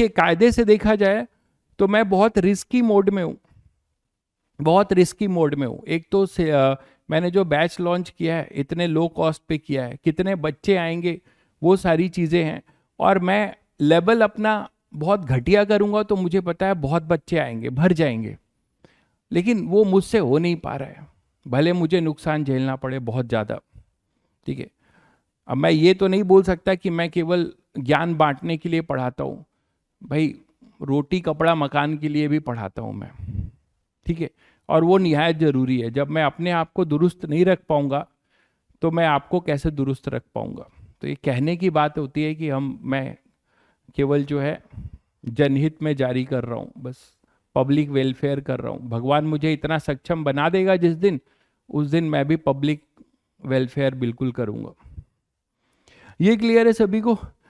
के कायदे से देखा जाए तो मैं बहुत रिस्की मोड में हूँ बहुत रिस्की मोड में हूँ एक तो से, आ, मैंने जो बैच लॉन्च किया है इतने लो कॉस्ट पे किया है कितने बच्चे आएंगे वो सारी चीज़ें हैं और मैं लेवल अपना बहुत घटिया करूँगा तो मुझे पता है बहुत बच्चे आएंगे भर जाएंगे लेकिन वो मुझसे हो नहीं पा रहा है भले मुझे नुकसान झेलना पड़े बहुत ज़्यादा ठीक है अब मैं ये तो नहीं बोल सकता कि मैं केवल ज्ञान बांटने के लिए पढ़ाता हूँ भाई रोटी कपड़ा मकान के लिए भी पढ़ाता हूँ मैं ठीक है और वो नहायत ज़रूरी है जब मैं अपने आप को दुरुस्त नहीं रख पाऊँगा तो मैं आपको कैसे दुरुस्त रख पाऊँगा तो ये कहने की बात होती है कि हम मैं केवल जो है जनहित में जारी कर रहा हूँ बस पब्लिक वेलफेयर कर रहा हूँ भगवान मुझे इतना सक्षम बना देगा जिस दिन उस दिन मैं भी पब्लिक वेलफेयर बिल्कुल करूँगा ये क्लियर है सभी को